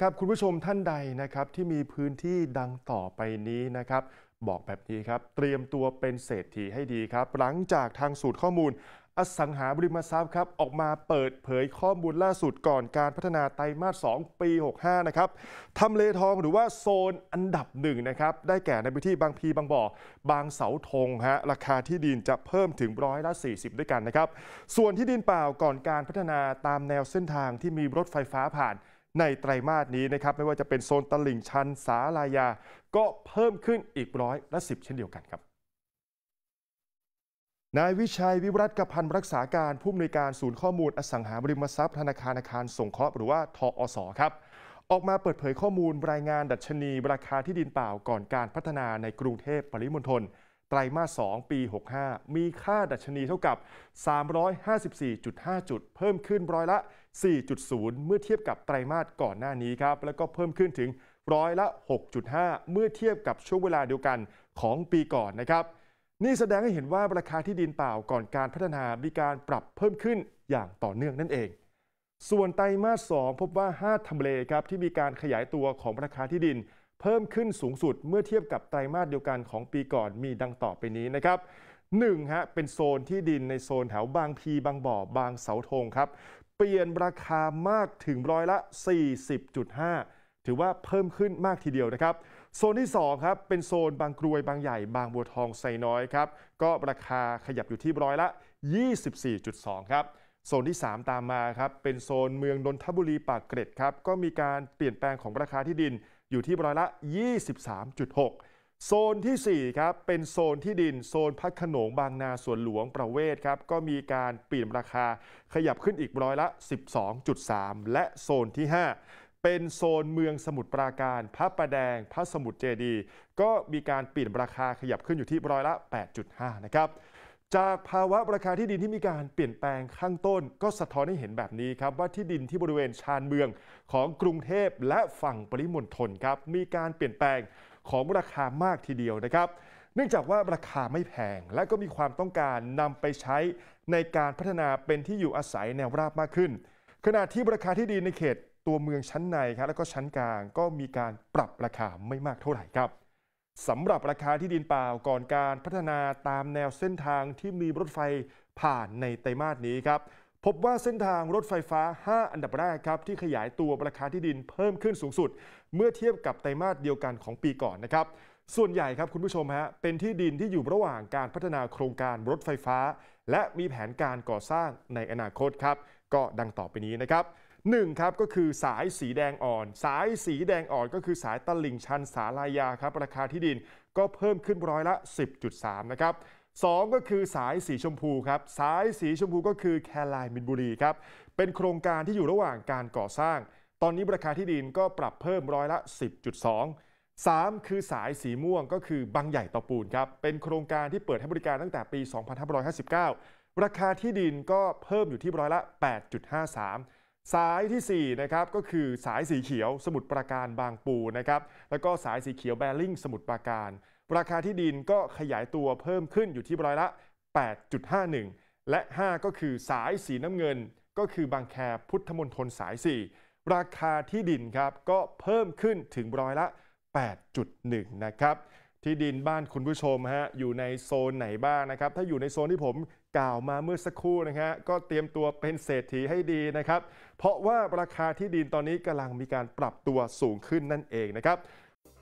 ครับคุณผู้ชมท่านใดนะครับที่มีพื้นที่ดังต่อไปนี้นะครับบอกแบบนี้ครับ เตรียมตัวเป็นเศรษฐีให้ดีครับ หลังจากทางสูตรข้อมูลอสังหาริมทรัพย์ครับออกมาเปิดเผยข้อมูลล่าสุดก่อนการพัฒนาไตรมาส2ปี 65นะครับทำเลทองหรือว่าโซนอันดับหนึ่งนะครับได้แก่ในพื้นที่บางพีบางบ่อ บางเสาธงฮะราคาที่ดินจะเพิ่มถึงร้อยละ40 ด้วยกันนะครับส่วนที่ดินเปล่าก่อนการพัฒนาตามแนวเส้นทางที่มีรถไฟฟ้าผ่านในไตรมาสนี้นะครับไม่ว่าจะเป็นโซนตลิ่งชันสาลายา ก็เพิ่มขึ้นอีกร้อยละสิบเช่นเดียวกันครับนายวิชัยวิรัตกพันรักษาการผู้อำนวยการศูนย์ข้อมูลอสังหาริมทรัพย์ ธนาคารอาคารสงเคราะห์หรือว่าทอสครับออกมาเปิดเผยข้อมูลรายงานดัชนีราคาที่ดินเปล่าก่อนการพัฒนาในกรุงเทพปริมณฑลไตรมาส 2 ปี 65 มีค่าดัชนีเท่ากับ 354.5 จุด เพิ่มขึ้นร้อยละ 4.0 เมื่อเทียบกับไตรมาสก่อนหน้านี้ครับแล้วก็เพิ่มขึ้นถึงร้อยละ 6.5 เมื่อเทียบกับช่วงเวลาเดียวกันของปีก่อนนะครับนี่แสดงให้เห็นว่าราคาที่ดินเปล่าก่อนการพัฒนา มีการปรับเพิ่มขึ้นอย่างต่อเนื่องนั่นเอง ส่วนไตรมาส 2 พบว่า 5ทำเลครับที่มีการขยายตัวของราคาที่ดินเพิ่มขึ้นสูงสุดเมื่อเทียบกับไตรมาสเดียวกันของปีก่อน มีดังต่อไปนี้นะครับหนึ่งฮะเป็นโซนที่ดินในโซนแถวบางพีบางบ่อ บางเสาธงครับ เปลี่ยนราคามากถึงร้อยละ 40.5 ถือว่าเพิ่มขึ้นมากทีเดียวนะครับ โซนที่2ครับ เป็นโซนบางกรวยบางใหญ่บางบัวทองไซน้อยครับ ก็ราคาขยับอยู่ที่ร้อยละ 24.2 ครับ โซนที่ 3 ตามมาครับ เป็นโซนเมืองนนทบุรีปากเกร็ดครับ ก็มีการเปลี่ยนแปลงของราคาที่ดินอยู่ที่ร้อยละ 23.6 โซนที่ 4 ครับ เป็นโซนที่ดินโซนพัดขนงบางนาสวนหลวงประเวศครับก็มีการปรีนราคาขยับขึ้นอีกร้อยละ 12.3 และโซนที่ 5 เป็นโซนเมืองสมุทรปราการ พระประแดงพระสมุทรเจดี ก็มีการปิดราคาขยับขึ้นอยู่ที่ร้อยละ 8.5 นะครับจากภาวะราคาที่ดินที่มีการเปลี่ยนแปลงข้างต้นก็สะท้อนให้เห็นแบบนี้ครับว่าที่ดินที่บริเวณชานเมืองของกรุงเทพและฝั่งปริมณฑลครับมีการเปลี่ยนแปลงของราคามากทีเดียวนะครับเนื่องจากว่าราคาไม่แพง และก็มีความต้องการนำไปใช้ในการพัฒนาเป็นที่อยู่อาศัยแนวราบมากขึ้น ขณะที่ราคาที่ดินในเขตตัวเมืองชั้นในครับแล้วก็ชั้นกลางก็มีการปรับราคาไม่มากเท่าไหร่ครับสำหรับราคาที่ดินเปล่าก่อนการพัฒนาตามแนวเส้นทางที่มีรถไฟผ่านในไตรมาสนี้ครับ พบว่าเส้นทางรถไฟฟ้า 5 อันดับแรกครับ ที่ขยายตัวราคาที่ดินเพิ่มขึ้นสูงสุด เมื่อเทียบกับไตรมาสเดียวกันของปีก่อนนะครับ ส่วนใหญ่ครับคุณผู้ชมฮะเป็นที่ดินที่อยู่ระหว่างการพัฒนาโครงการรถไฟฟ้า และมีแผนการก่อสร้างในอนาคตครับ ก็ดังต่อไปนี้นะครับหนึ่งครับก็คือสายสีแดงอ่อน สายสีแดงอ่อนก็คือสายตลิ่งชันสาลายาครับราคาที่ดินก็เพิ่มขึ้นร้อยละ 10.3นะครับสองก็คือสายสีชมพูครับสายสีชมพูก็คือแคลายมินบุรีครับเป็นโครงการที่อยู่ระหว่างการก่อสร้าง ตอนนี้ราคาที่ดินก็ปรับเพิ่มร้อยละ 10.2 3 คือสายสีม่วงก็คือบางใหญ่ต่อปูนครับเป็นโครงการที่เปิดให้บริการตั้งแต่ปี 2559ราคาที่ดินก็เพิ่มอยู่ที่ร้อยละ 8.53สายที่4นะครับก็คือสายสีเขียวสมุดปราการบางปูนะครับแล้วก็สายสีเขียวแบริ่งสมุดปราการ ราคาที่ดินก็ขยายตัวเพิ่มขึ้นอยู่ที่ร้อยละ 8.51 และ 5 ก็คือสายสีน้ำเงิน ก็คือบางแคพุทธมณฑลสาย4ราคาที่ดินครับก็เพิ่มขึ้นถึงร้อยละ 8.1 นะครับที่ดินบ้านคุณผู้ชมฮะอยู่ในโซนไหนบ้างนะครับถ้าอยู่ในโซนที่ผมกล่าวมาเมื่อสักครู่นะฮะก็เตรียมตัวเป็นเศรษฐีให้ดีนะครับเพราะว่าราคาที่ดินตอนนี้กำลังมีการปรับตัวสูงขึ้นนั่นเองนะครับ